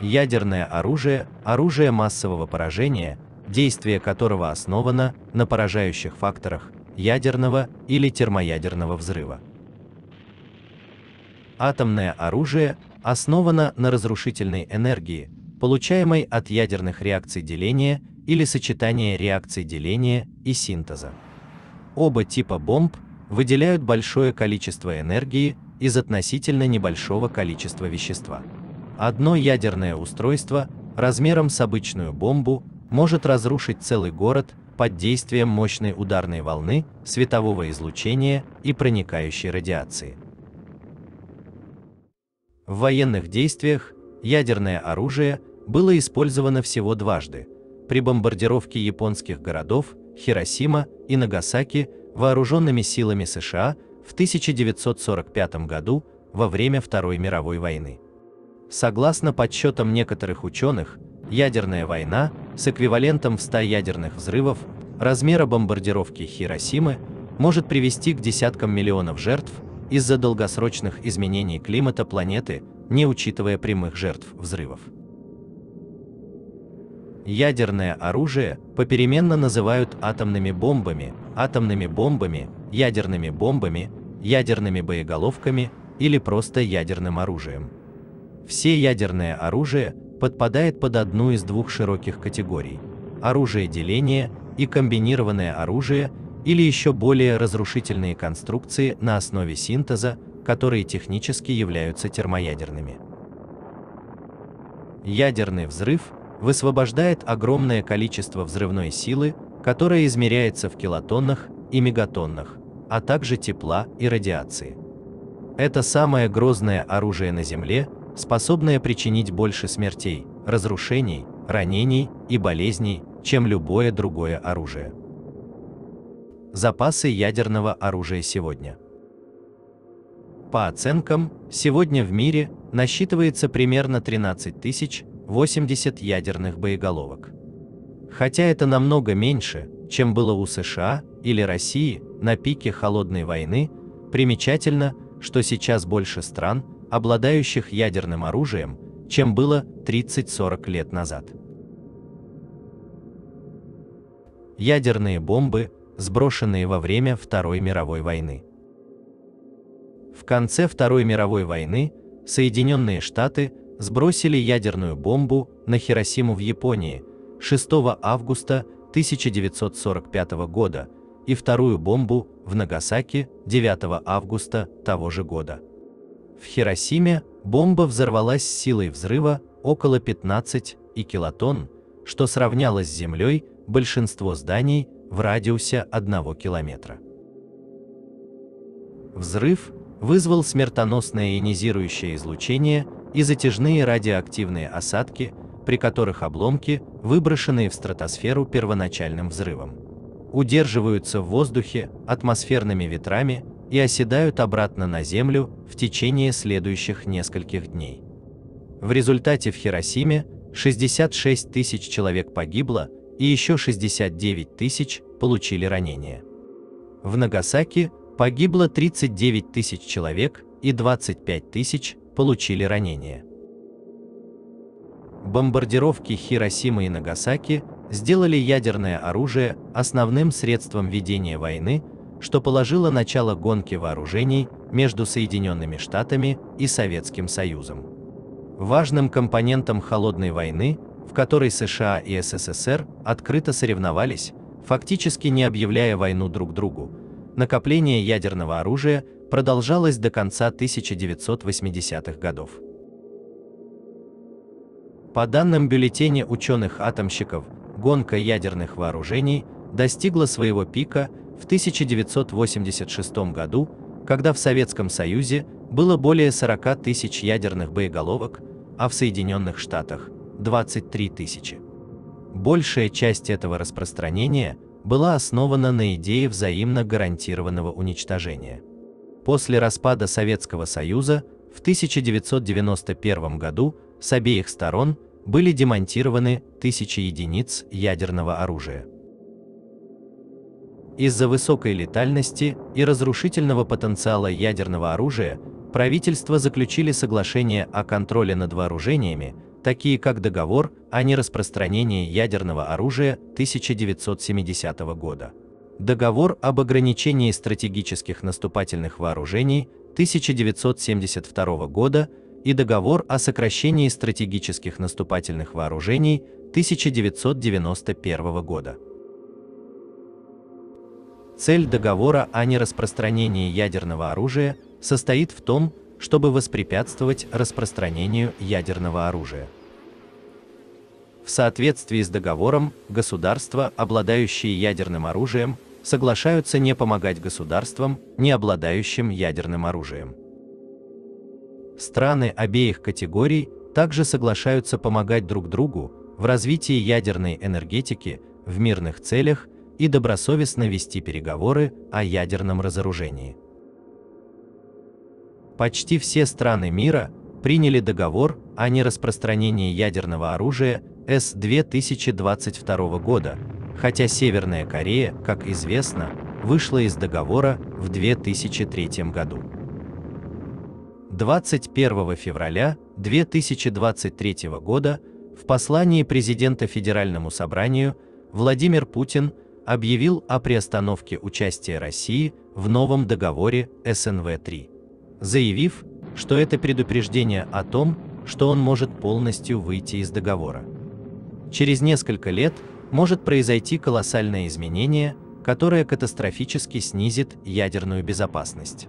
Ядерное оружие – оружие массового поражения, действие которого основано на поражающих факторах ядерного или термоядерного взрыва. Атомное оружие основано на разрушительной энергии, получаемой от ядерных реакций деления или сочетания реакций деления и синтеза. Оба типа бомб выделяют большое количество энергии из относительно небольшого количества вещества. Одно ядерное устройство, размером с обычную бомбу, может разрушить целый город под действием мощной ударной волны, светового излучения и проникающей радиации. В военных действиях ядерное оружие было использовано всего дважды – при бомбардировке японских городов Хиросима и Нагасаки вооруженными силами США в 1945 году во время Второй мировой войны. Согласно подсчетам некоторых ученых, ядерная война с эквивалентом в 100 ядерных взрывов размера бомбардировки Хиросимы может привести к десяткам миллионов жертв из-за долгосрочных изменений климата планеты, не учитывая прямых жертв взрывов. Ядерное оружие попеременно называют атомными бомбами, атомными бомбами, ядерными бомбами, ядерными боеголовками или просто ядерным оружием. Все ядерное оружие подпадает под одну из двух широких категорий – оружие деления и комбинированное оружие или еще более разрушительные конструкции на основе синтеза, которые технически являются термоядерными. Ядерный взрыв высвобождает огромное количество взрывной силы, которая измеряется в килотоннах и мегатоннах, а также тепла и радиации. Это самое грозное оружие на Земле, способное причинить больше смертей, разрушений, ранений и болезней, чем любое другое оружие. Запасы ядерного оружия сегодня. По оценкам, сегодня в мире насчитывается примерно 13 тысяч 80 ядерных боеголовок. Хотя это намного меньше, чем было у США или России на пике холодной войны, примечательно, что сейчас больше стран, обладающих ядерным оружием, чем было 30-40 лет назад. Ядерные бомбы, сброшенные во время Второй мировой войны. В конце Второй мировой войны Соединенные Штаты сбросили ядерную бомбу на Хиросиму в Японии 6 августа 1945 года и вторую бомбу в Нагасаки 9 августа того же года. В Хиросиме бомба взорвалась с силой взрыва около 15 и килотонн, что сравнялось с землей большинство зданий в радиусе 1 километра. Взрыв вызвал смертоносное ионизирующее излучение и затяжные радиоактивные осадки, при которых обломки, выброшенные в стратосферу первоначальным взрывом, удерживаются в воздухе атмосферными ветрами и оседают обратно на Землю в течение следующих нескольких дней. В результате в Хиросиме 66 тысяч человек погибло и еще 69 тысяч получили ранения. В Нагасаки погибло 39 тысяч человек и 25 тысяч получили ранения. Бомбардировки Хиросимы и Нагасаки сделали ядерное оружие основным средством ведения войны что положило начало гонке вооружений между Соединенными Штатами и Советским Союзом. Важным компонентом холодной войны, в которой США и СССР открыто соревновались, фактически не объявляя войну друг другу, накопление ядерного оружия продолжалось до конца 1980-х годов. По данным бюллетеня ученых-атомщиков, гонка ядерных вооружений достигла своего пика в 1986 году, когда в Советском Союзе было более 40 тысяч ядерных боеголовок, а в Соединенных Штатах – 23 тысячи. Большая часть этого распространения была основана на идее взаимно гарантированного уничтожения. После распада Советского Союза в 1991 году с обеих сторон были демонтированы тысячи единиц ядерного оружия. Из-за высокой летальности и разрушительного потенциала ядерного оружия правительства заключили соглашения о контроле над вооружениями, такие как договор о нераспространении ядерного оружия 1970 года, договор об ограничении стратегических наступательных вооружений 1972 года и договор о сокращении стратегических наступательных вооружений 1991 года. Цель договора о нераспространении ядерного оружия состоит в том, чтобы воспрепятствовать распространению ядерного оружия. В соответствии с договором, государства, обладающие ядерным оружием, соглашаются не помогать государствам, не обладающим ядерным оружием. Страны обеих категорий также соглашаются помогать друг другу в развитии ядерной энергетики в мирных целях и добросовестно вести переговоры о ядерном разоружении. Почти все страны мира приняли договор о нераспространении ядерного оружия с 2022 года, хотя Северная Корея, как известно, вышла из договора в 2003 году. 21 февраля 2023 года в послании президента Федеральному собранию Владимир Путин объявил о приостановке участия России в новом договоре СНВ-3, заявив, что это предупреждение о том, что он может полностью выйти из договора. Через несколько лет может произойти колоссальное изменение, которое катастрофически снизит ядерную безопасность.